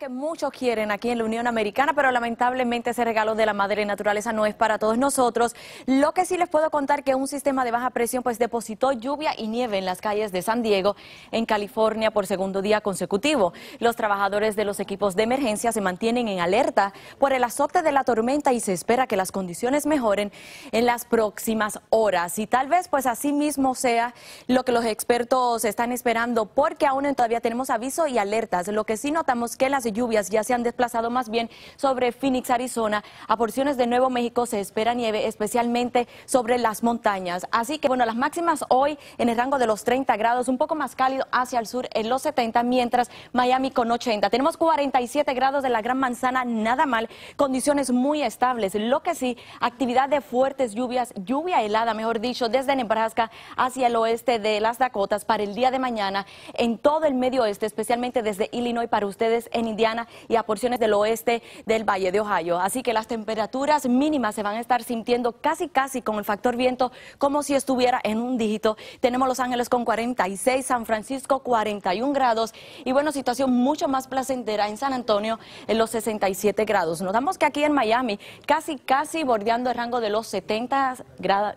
que muchos quieren aquí en la Unión Americana, pero lamentablemente ese regalo de la madre naturaleza no es para todos nosotros. Lo que sí les puedo contar que un sistema de baja presión pues depositó lluvia y nieve en las calles de San Diego, en California, por segundo día consecutivo. Los trabajadores de los equipos de emergencia se mantienen en alerta por el azote de la tormenta y se espera que las condiciones mejoren en las próximas horas. Y tal vez pues así mismo sea lo que los expertos están esperando, porque aún todavía tenemos aviso y alertas. Lo que sí notamos que las lluvias ya se han desplazado más bien sobre Phoenix, Arizona. A porciones de Nuevo México se espera nieve, especialmente sobre las montañas. Así que, bueno, las máximas hoy en el rango de los 30 grados, un poco más cálido hacia el sur en los 70, mientras Miami con 80. Tenemos 47 grados de la Gran Manzana, nada mal, condiciones muy estables. Lo que sí, actividad de fuertes lluvias, lluvia helada, mejor dicho, desde Nebraska hacia el oeste de las Dakotas para el día de mañana en todo el medio oeste, especialmente desde Illinois para ustedes en Indiana y a porciones del oeste del Valle de Ohio. Así que las temperaturas mínimas se van a estar sintiendo casi casi con el factor viento como si estuviera en un dígito. Tenemos Los Ángeles con 46, San Francisco 41 grados y bueno, situación mucho más placentera en San Antonio en los 67 grados. Notamos que aquí en Miami casi casi bordeando el rango de los 70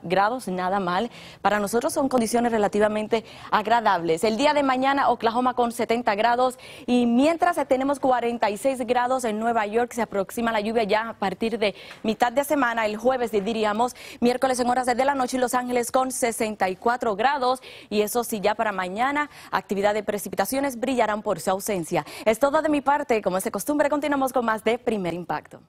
grados, nada mal. Para nosotros son condiciones relativamente agradables. El día de mañana Oklahoma con 70 grados y mientras tenemos 46 grados en Nueva York. Se aproxima la lluvia ya a partir de mitad de semana, el jueves diríamos, miércoles en horas de la noche y Los Ángeles con 64 grados. Y eso sí, ya para mañana, actividad de precipitaciones brillarán por su ausencia. Es todo de mi parte. Como es de costumbre, continuamos con más de Primer Impacto.